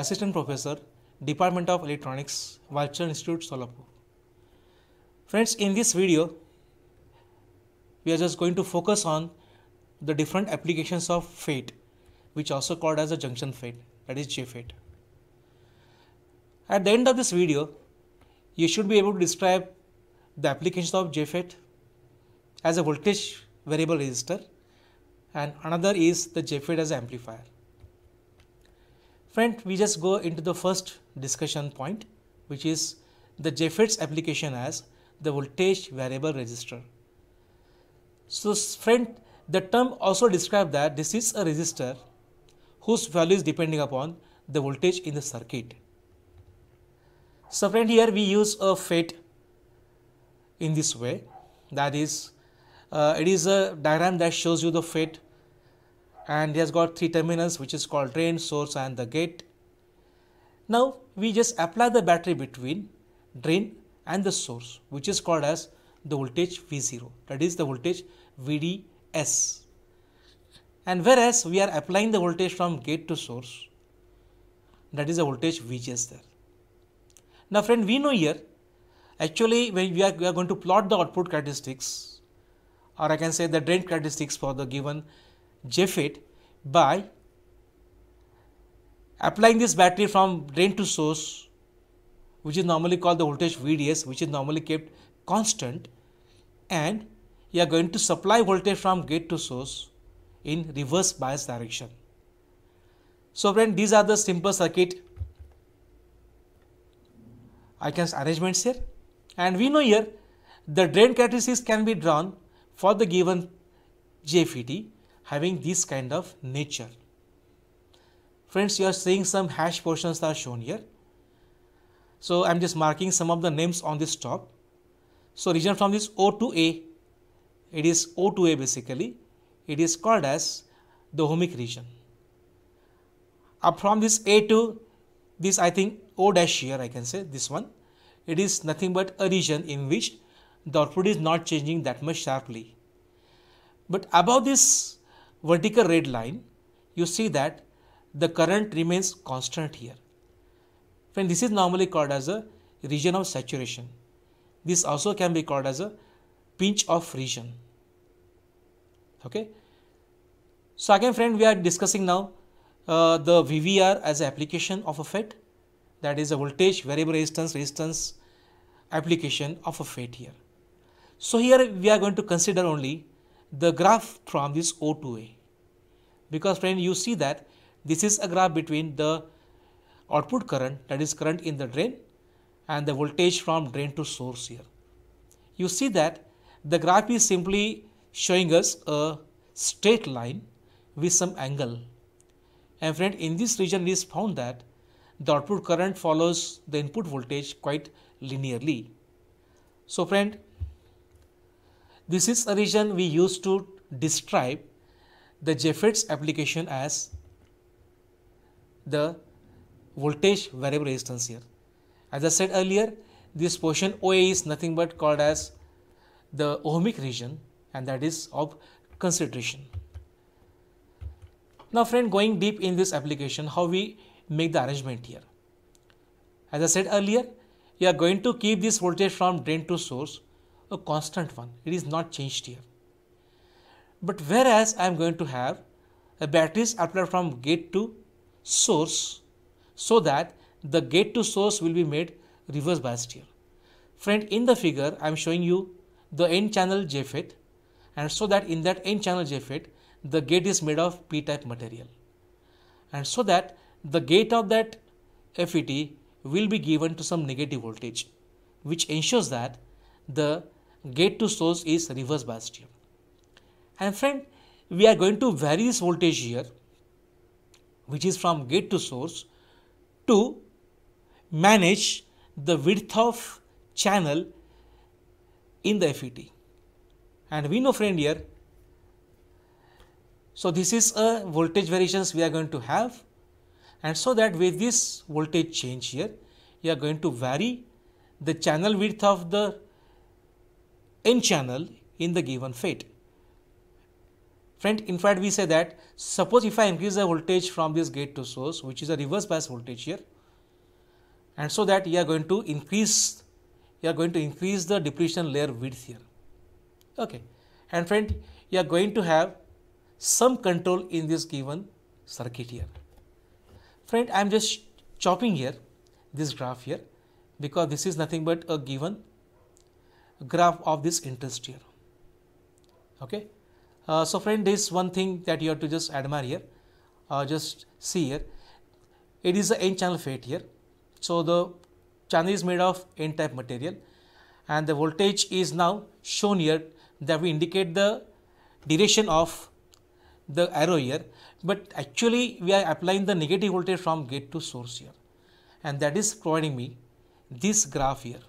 Assistant Professor, Department of Electronics, Vulture Institute, Solapur. Friends, in this video, we are just going to focus on the different applications of fate, which also called as a junction fate, that is JFET. At the end of this video, you should be able to describe the applications of JFET as a voltage variable resistor and another is the JFET as an amplifier. Friend, we just go into the first discussion point, which is the JFET's application as the voltage variable resistor. So, friend, the term also describes that this is a resistor whose value is depending upon the voltage in the circuit. So, friend, here we use a FET in this way, that is, uh, it is a diagram that shows you the FET and it has got three terminals which is called drain, source and the gate. Now we just apply the battery between drain and the source which is called as the voltage V0 that is the voltage VDS. And whereas we are applying the voltage from gate to source that is the voltage VGS there. Now friend we know here actually when we are, we are going to plot the output characteristics or I can say the drain characteristics for the given JFET by applying this battery from drain to source which is normally called the voltage VDS which is normally kept constant and you are going to supply voltage from gate to source in reverse bias direction. So friend these are the simple circuit I can arrangements here and we know here the drain characteristics can be drawn for the given JFET having this kind of nature. Friends, you are seeing some hash portions are shown here. So I'm just marking some of the names on this top. So region from this O to A, it is O to A basically. It is called as the ohmic region. Up from this A to this I think O dash here I can say this one. It is nothing but a region in which the output is not changing that much sharply. But above this vertical red line, you see that the current remains constant here. Friend, this is normally called as a region of saturation. This also can be called as a pinch off region. Okay. So again, friend, we are discussing now uh, the VVR as application of a FET, that is a voltage variable resistance resistance application of a FET here. So here we are going to consider only the graph from this O2A. Because friend, you see that this is a graph between the output current, that is current in the drain, and the voltage from drain to source here. You see that the graph is simply showing us a straight line with some angle. And friend, in this region it is found that the output current follows the input voltage quite linearly. So friend, this is a region we used to describe the Jefferts application as the voltage variable resistance here. As I said earlier, this portion OA is nothing but called as the ohmic region and that is of consideration. Now friend going deep in this application how we make the arrangement here. As I said earlier, you are going to keep this voltage from drain to source a constant one, it is not changed here. But whereas I am going to have a battery is applied from gate to source so that the gate to source will be made reverse biased here. Friend, in the figure I am showing you the n channel JFET and so that in that n channel JFET the gate is made of p-type material and so that the gate of that FET will be given to some negative voltage which ensures that the gate to source is reverse biased here. And friend, we are going to vary this voltage here, which is from gate to source, to manage the width of channel in the FET. And we know friend here, so this is a voltage variations we are going to have and so that with this voltage change here, you are going to vary the channel width of the n channel in the given fate. Friend, in fact, we say that suppose if I increase the voltage from this gate to source, which is a reverse bias voltage here, and so that you are going to increase, you are going to increase the depletion layer width here. Okay, and friend, you are going to have some control in this given circuit here. Friend, I am just chopping here this graph here because this is nothing but a given graph of this interest here. Okay. Uh, so friend, this one thing that you have to just admire here, uh, just see here. It is the n-channel FET here. So the channel is made of n-type material and the voltage is now shown here that we indicate the direction of the arrow here, but actually we are applying the negative voltage from gate to source here and that is providing me this graph here.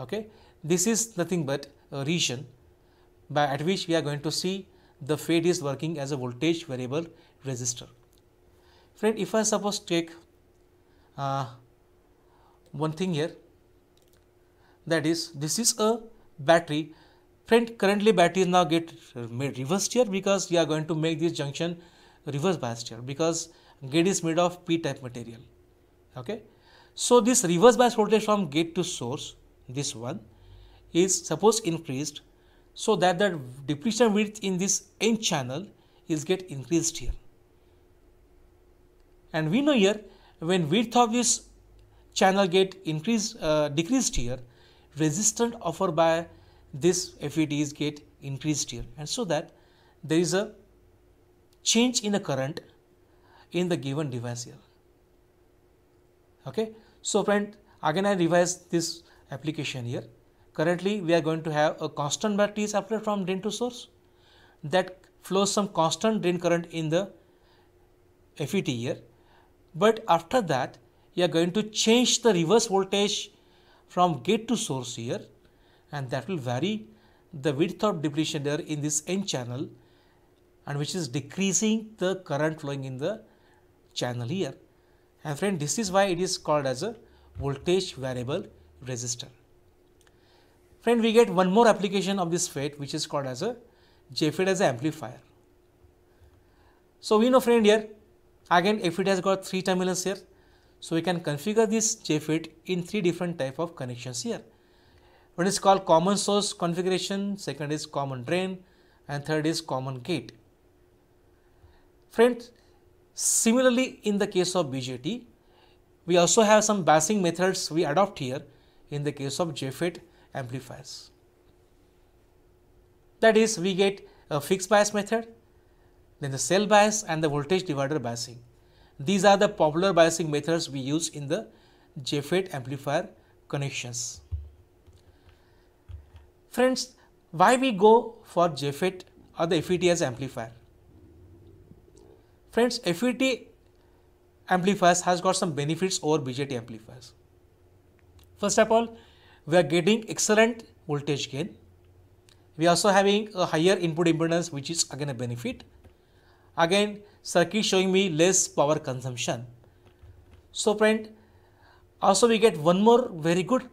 Okay. This is nothing but a region by at which we are going to see the fade is working as a voltage variable resistor. Friend, if I suppose take uh, one thing here, that is this is a battery. Friend, currently batteries now get made reversed here because we are going to make this junction reverse biased here because gate is made of p-type material. Okay, so this reverse bias voltage from gate to source this one is suppose increased so that the depletion width in this n channel is get increased here and we know here when width of this channel get increased uh, decreased here resistance offered by this FET is get increased here and so that there is a change in the current in the given device here okay so friend again I revise this application here. Currently, we are going to have a constant by T is applied from drain to source that flows some constant drain current in the FET here. But after that, you are going to change the reverse voltage from gate to source here and that will vary the width of depletion layer in this N channel and which is decreasing the current flowing in the channel here. And friend, this is why it is called as a voltage variable resistor. Friend, we get one more application of this FET which is called as a JFET as an amplifier. So we know friend here, again FET has got three terminals here. So we can configure this JFET in three different type of connections here. One is called common source configuration, second is common drain and third is common gate. Friend, similarly in the case of BJT, we also have some bashing methods we adopt here in the case of JFET amplifiers. That is, we get a fixed bias method, then the cell bias and the voltage divider biasing. These are the popular biasing methods we use in the JFET amplifier connections. Friends, why we go for JFET or the FET as amplifier? Friends, FET amplifiers has got some benefits over BJT amplifiers. First of all, we are getting excellent voltage gain. We are also having a higher input impedance which is again a benefit. Again, circuit showing me less power consumption. So friend, also we get one more very good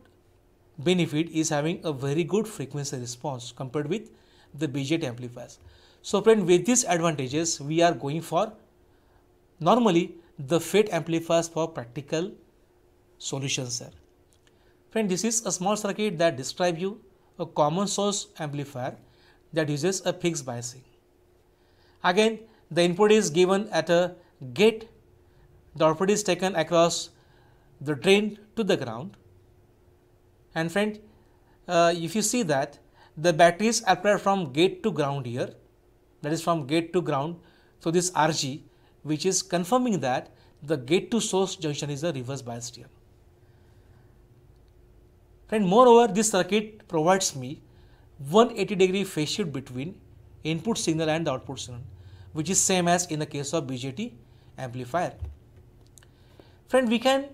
benefit is having a very good frequency response compared with the BJT amplifiers. So friend, with these advantages, we are going for normally the FET amplifiers for practical solutions sir. Friend, this is a small circuit that describes you a common source amplifier that uses a fixed biasing. Again, the input is given at a gate, the output is taken across the drain to the ground. And friend, uh, if you see that the battery is applied from gate to ground here, that is from gate to ground so this RG, which is confirming that the gate to source junction is a reverse biased here. Friend, moreover, this circuit provides me 180 degree phase shift between input signal and the output signal, which is same as in the case of BJT amplifier. Friend, we can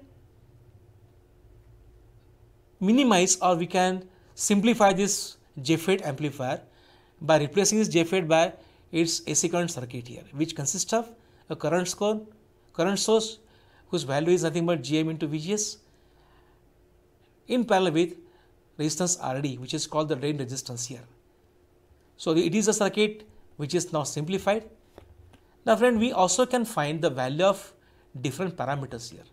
minimize or we can simplify this JFET amplifier by replacing this JFET by its AC current circuit here, which consists of a current score, current source whose value is nothing but GM into VGS in parallel with resistance RD which is called the drain resistance here. So it is a circuit which is now simplified. Now friend we also can find the value of different parameters here.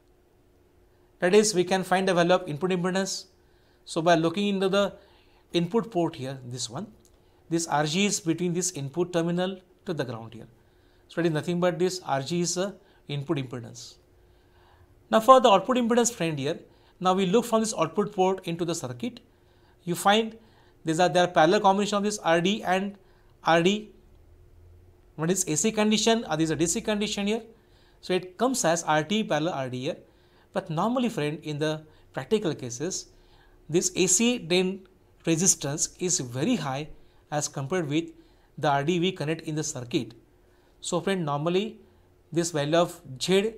That is we can find the value of input impedance. So by looking into the input port here this one this RG is between this input terminal to the ground here. So it is nothing but this RG is a input impedance. Now for the output impedance friend here now, we look from this output port into the circuit. You find these are there are parallel combination of this RD and RD. What is AC condition, other uh, is a DC condition here. So, it comes as RT parallel RD here. But normally friend in the practical cases, this AC drain resistance is very high as compared with the RD we connect in the circuit. So friend normally this value of Z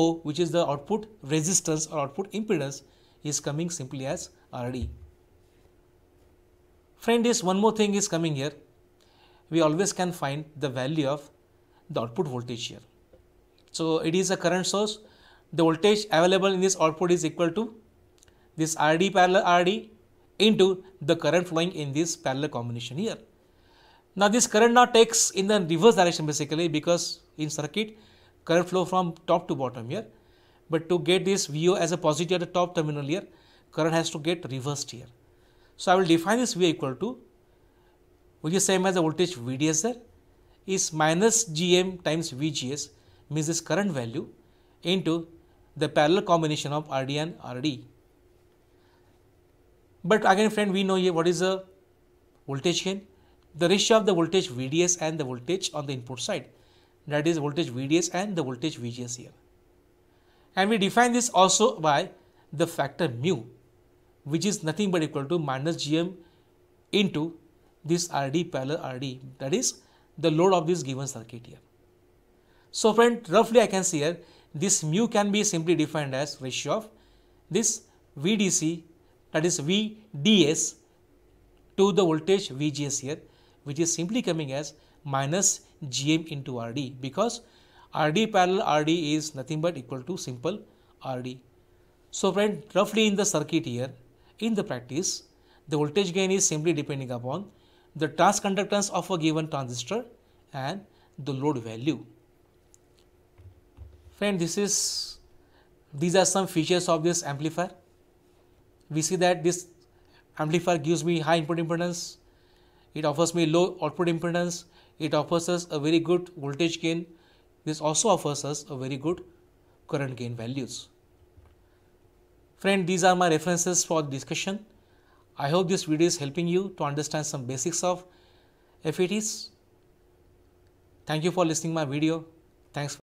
O which is the output resistance or output impedance is coming simply as RD. Friend is one more thing is coming here. We always can find the value of the output voltage here. So it is a current source. The voltage available in this output is equal to this RD parallel RD into the current flowing in this parallel combination here. Now this current now takes in the reverse direction basically because in circuit current flow from top to bottom here. But to get this VO as a positive at the top terminal here, current has to get reversed here. So, I will define this V equal to which is same as the voltage VDS there is minus GM times VGS means this current value into the parallel combination of RD and RD. But again friend we know here what is the voltage gain, the ratio of the voltage VDS and the voltage on the input side that is voltage VDS and the voltage VGS here. And we define this also by the factor mu which is nothing but equal to minus gm into this rd parallel rd that is the load of this given circuit here. So friend roughly I can see here this mu can be simply defined as ratio of this VDC that is VDS to the voltage VGS here which is simply coming as minus gm into rd because rd parallel rd is nothing but equal to simple rd. So friend roughly in the circuit here in the practice the voltage gain is simply depending upon the transconductance of a given transistor and the load value. Friend this is these are some features of this amplifier. We see that this amplifier gives me high input impedance it offers me low output impedance. It offers us a very good voltage gain. This also offers us a very good current gain values. Friend, these are my references for discussion. I hope this video is helping you to understand some basics of FETs. Thank you for listening my video. Thanks.